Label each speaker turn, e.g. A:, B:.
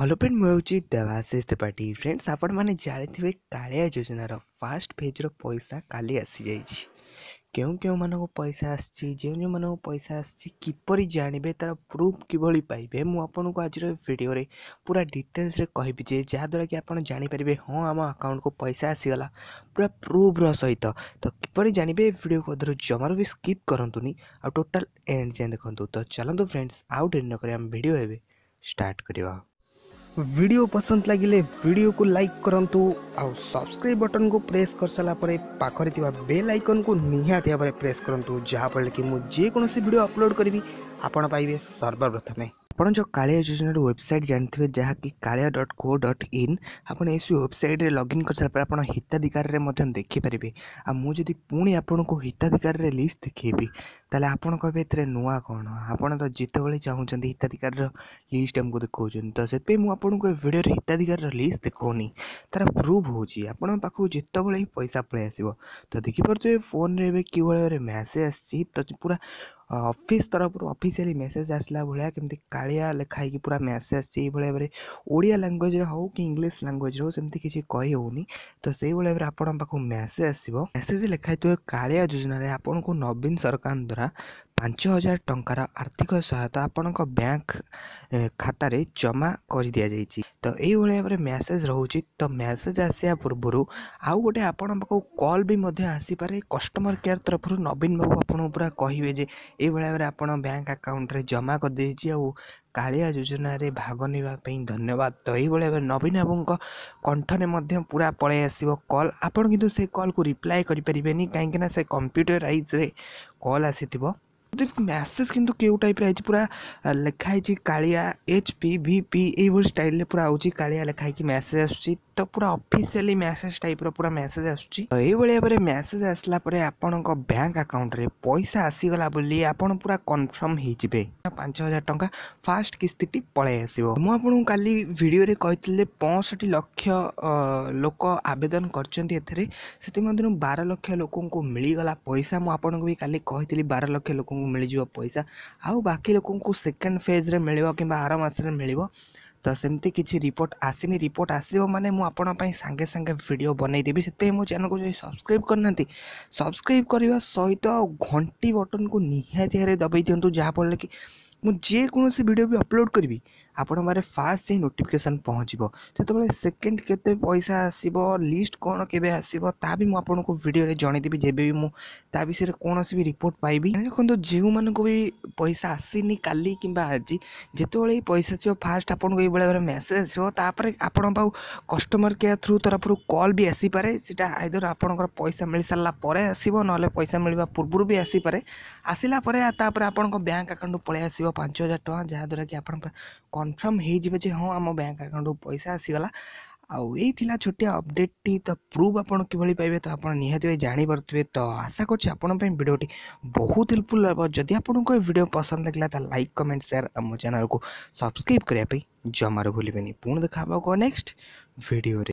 A: hello friend હું એવું છું દેવાશીષ ત્રિપાઠી ફ્રેન્ડ્સ ଆପଣମାନେ ଜାଣିଥିବେ କାଳିଆ ଯୋଜନାର ଫାର୍ଷ୍ଟ ଫେଜ୍ର ପଇସା କାଲି ଆସିଯାଇଛି କେଉଁ କେଉଁମାନଙ୍କୁ ପଇସା ଆସିଛି ଯେଉଁ ଯେଉଁମାନଙ୍କୁ ପଇସା ଆସିଛି କିପରି ଜାଣିବେ ତା'ର ପ୍ରୁଫ୍ କିଭଳି ପାଇବେ ମୁଁ ଆପଣଙ୍କୁ ଆଜିର ଭିଡ଼ିଓରେ ପୁରା ଡିଟେଲ୍ସରେ କହିବି ଯେ ଯାହାଦ୍ୱାରା କି ଆପଣ ଜାଣିପାରିବେ ହଁ ଆମ ଆକାଉଣ୍ଟକୁ ପଇସା ଆସିଗଲା ପୁରା ପ୍ରୁଫ୍ର ସହିତ ତ କିପରି ଜାଣିବେ ଏ ଭିଡ଼ିଓକୁ ଅଧାରୁ ଜମାରୁ ବି ସ୍କିପ୍ କରନ୍ତୁନି ଆଉ ଟୋଟାଲ୍ ଏଣ୍ଡ ଯାଏଁ ଦେଖନ୍ତୁ ତ ଚାଲନ୍ତୁ ଫ୍ରେଣ୍ଡସ୍ ଆଉ ଡେରି ନକରି ଆମେ ଭିଡ଼ିଓ ଏବେ ଷ୍ଟାର୍ଟ କରିବା ଭିଡ଼ିଓ ପସନ୍ଦ ଲାଗିଲେ ଭିଡ଼ିଓକୁ ଲାଇକ୍ କରନ୍ତୁ ଆଉ ସବସ୍କ୍ରାଇବ୍ ବଟନ୍କୁ ପ୍ରେସ୍ କରିସାରିଲା ପରେ ପାଖରେ ଥିବା ବେଲ୍ ଆଇକନ୍କୁ ନିହାତି ଭାବରେ ପ୍ରେସ୍ କରନ୍ତୁ ଯାହାଫଳରେ କି ମୁଁ ଯେକୌଣସି ଭିଡ଼ିଓ ଅପଲୋଡ଼ କରିବି ଆପଣ ପାଇବେ ସର୍ବପ୍ରଥମେ ଆପଣ ଯେଉଁ କାଳିଆ ଯୋଜନାର ୱେବସାଇଟ୍ ଜାଣିଥିବେ ଯାହାକି Kalia dot co dot in ଆପଣ ଏସବୁ ୱେବସାଇଟ୍ରେ ଲଗ୍ଇନ୍ କରିସାରିଲା ପରେ ଆପଣ ହିତାଧିକାରରେ ମଧ୍ୟ ଦେଖିପାରିବେ ଆଉ ମୁଁ ଯଦି ପୁଣି ଆପଣଙ୍କୁ ହିତାଧିକାରରେ ଲିଷ୍ଟ ଦେଖେଇବି तेल ए नुआ कौन आप जिते बड़े चाहूँ हिताधिकार लिस्ट आमको देखा तो से भिडियो हिताधिकार लिस्ट देखा तार प्रूफ होपण पाखक जिते पैसा पलि आस तो देखी पार्थे फोन कि मेसेज आसी तो पूरा ऑफिस तरफ अफिसी मेसेज आसला भाया कमी का पूरा मेसेज आई भाई भाव ओडिया लांगुएज हो कि इंग्लीश लांगुएज हो सेमती किसी कही हो तो से भाई भाव आप मेसेज आसो मेसेज लिखाई थोड़ा काोजन योजन आपन को नवीन सरकार द्वारा तरह ପାଞ୍ଚ ହଜାର ଟଙ୍କାର ଆର୍ଥିକ ସହାୟତା ଆପଣଙ୍କ ବ୍ୟାଙ୍କ ଖାତାରେ ଜମା କରିଦିଆଯାଇଛି ତ ଏଇଭଳି ଭାବରେ ମ୍ୟାସେଜ୍ ରହୁଛି ତ ମ୍ୟାସେଜ୍ ଆସିବା ପୂର୍ବରୁ ଆଉ ଗୋଟେ ଆପଣଙ୍କ ପାଖକୁ କଲ୍ ବି ମଧ୍ୟ ଆସିପାରେ କଷ୍ଟମର୍ କେୟାର୍ ତରଫରୁ ନବୀନ ବାବୁ ଆପଣଙ୍କୁ ପୁରା କହିବେ ଯେ ଏଇଭଳି ଭାବରେ ଆପଣ ବ୍ୟାଙ୍କ ଆକାଉଣ୍ଟରେ ଜମା କରିଦେଇଛି ଆଉ କାଳିଆ ଯୋଜନାରେ ଭାଗ ନେବା ପାଇଁ ଧନ୍ୟବାଦ ତ ଏଇଭଳି ଭାବେ ନବୀନ ବାବୁଙ୍କ କଣ୍ଠରେ ମଧ୍ୟ ପୁରା ପଳାଇ ଆସିବ କଲ୍ ଆପଣ କିନ୍ତୁ ସେ କଲ୍କୁ ରିପ୍ଲାଏ କରିପାରିବେନି କାହିଁକିନା ସେ କମ୍ପ୍ୟୁଟରାଇଜ୍ରେ କଲ୍ ଆସିଥିବ ମ୍ୟାସେଜ୍ କିନ୍ତୁ କେଉଁ ଟାଇପ୍ର ହେଇଛି ପୁରା ଲେଖା ହେଇଛି Kalia H P V P ଏଇଭଳି ଷ୍ଟାଇଲ୍ରେ ପୁରା ଆଉଛି କାଳିଆ ଲେଖା ହେଇକି ମ୍ୟାସେଜ୍ ଆସୁଛି ତ ପୁରା ଅଫିସିଆଲି ମ୍ୟାସେଜ୍ ଟାଇପ୍ର ପୁରା ମ୍ୟାସେଜ୍ ଆସୁଛି ତ ଏଇଭଳି ଭାବରେ ମ୍ୟାସେଜ୍ ଆସିଲା ପରେ ଆପଣଙ୍କ ବ୍ୟାଙ୍କ ଆକାଉଣ୍ଟରେ ପଇସା ଆସିଗଲା ବୋଲି ଆପଣ ପୁରା କନଫର୍ମ ହେଇଯିବେ ପାଞ୍ଚ ହଜାର ଟଙ୍କା ଫାଷ୍ଟ କିସ୍ତିଟି ପଳାଇ ଆସିବ ମୁଁ ଆପଣଙ୍କୁ କାଲି ଭିଡ଼ିଓରେ କହିଥିଲି ପଞ୍ଚଷଠି ଲକ୍ଷ ଲୋକ ଆବେଦନ କରିଛନ୍ତି ଏଥିରେ ସେଥିମଧ୍ୟରୁ ବାର ଲକ୍ଷ ଲୋକଙ୍କୁ ମିଳିଗଲା ପଇସା ମୁଁ ଆପଣଙ୍କୁ ବି କାଲି କହିଥିଲି ବାର ଲକ୍ଷ ଲୋକଙ୍କୁ ଲୋକଙ୍କୁ ମିଳିଯିବ ପଇସା ଆଉ ବାକି ଲୋକଙ୍କୁ ସେକେଣ୍ଡ ଫେଜ୍ରେ ମିଳିବ କିମ୍ବା ଆର ମାସରେ ମିଳିବ ତ ସେମିତି କିଛି ରିପୋର୍ଟ ଆସିନି ରିପୋର୍ଟ ଆସିବ ମାନେ ମୁଁ ଆପଣଙ୍କ ପାଇଁ ସାଙ୍ଗେ ସାଙ୍ଗେ ଭିଡ଼ିଓ ବନେଇଦେବି ସେଥିପାଇଁ ମୋ ଚ୍ୟାନେଲକୁ ଯଦି ସବସ୍କ୍ରାଇବ୍ କରିନାହାନ୍ତି ସବସ୍କ୍ରାଇବ୍ କରିବା ସହିତ ଘଣ୍ଟି ବଟନ୍କୁ ନିହାତି ଭାବରେ ଦବାଇ ଦିଅନ୍ତୁ ଯାହାଫଳରେ କି ମୁଁ ଯେକୌଣସି ଭିଡ଼ିଓ ବି ଅପଲୋଡ଼ କରିବି ଆପଣଙ୍କ ପାଖରେ ଫାଷ୍ଟ ଯାଇ ନୋଟିଫିକେସନ୍ ପହଞ୍ଚିବ ସେତେବେଳେ ସେକେଣ୍ଡ କେତେ ପଇସା ଆସିବ ଲିଷ୍ଟ କ'ଣ କେବେ ଆସିବ ତା ବି ମୁଁ ଆପଣଙ୍କୁ ଭିଡ଼ିଓରେ ଜଣେଇଦେବି ଯେବେ ବି ମୁଁ ତା ବିଷୟରେ କୌଣସି ବି ରିପୋର୍ଟ ପାଇବି ଦେଖନ୍ତୁ ଯେଉଁମାନଙ୍କୁ ବି ପଇସା ଆସିନି କାଲି କିମ୍ବା ଆଜି ଯେତେବେଳେ ଏଇ ପଇସା ଆସିବ ଫାଷ୍ଟ ଆପଣଙ୍କୁ ଏଇଭଳି ଭାବରେ ମେସେଜ୍ ଆସିବ ତାପରେ ଆପଣଙ୍କ ପାଖକୁ କଷ୍ଟମର କେୟାର ଥ୍ରୁ ତରଫରୁ କଲ୍ ବି ଆସିପାରେ ସେଇଟା ଆଇଦର ଆପଣଙ୍କର ପଇସା ମିଳିସାରିଲା ପରେ ଆସିବ ନହେଲେ ପଇସା ମିଳିବା ପୂର୍ବରୁ ବି ଆସିପାରେ ଆସିଲା ପରେ ତାପରେ ଆପଣଙ୍କ ବ୍ୟାଙ୍କ ଆକାଉଣ୍ଟକୁ ପଳାଇ ଆସିବ ଆସିବ ପାଞ୍ଚ ହଜାର ଟଙ୍କା ଯାହାଦ୍ୱାରା କି ଆପଣ କନଫର୍ମ ହେଇଯିବେ ଯେ ହଁ ଆମ ବ୍ୟାଙ୍କ ଆକାଉଣ୍ଟକୁ ପଇସା ଆସିଗଲା ଆଉ ଏଇ ଥିଲା ଛୋଟିଆ ଅପଡ଼େଟ୍ଟି ତ ପ୍ରୁଫ୍ ଆପଣ କିଭଳି ପାଇବେ ତ ଆପଣ ନିହାତି ଭାବେ ଜାଣିପାରୁଥିବେ ତ ଆଶା କରୁଛି ଆପଣଙ୍କ ପାଇଁ ଭିଡ଼ିଓଟି ବହୁତ ହେଲ୍ପଫୁଲ୍ ହେବ ଯଦି ଆପଣଙ୍କୁ ଏ ଭିଡ଼ିଓ ପସନ୍ଦ ଲାଗିଲା ତାହେଲେ ଲାଇକ୍ କମେଣ୍ଟ ସେୟାର ଆମ ଚ୍ୟାନେଲ୍କୁ ସବସ୍କ୍ରାଇବ୍ କରିବା ପାଇଁ ଜମାରୁ ଭୁଲିବେନି ପୁଣି ଦେଖା ହେବ ନେକ୍ସଟ ଭିଡ଼ିଓରେ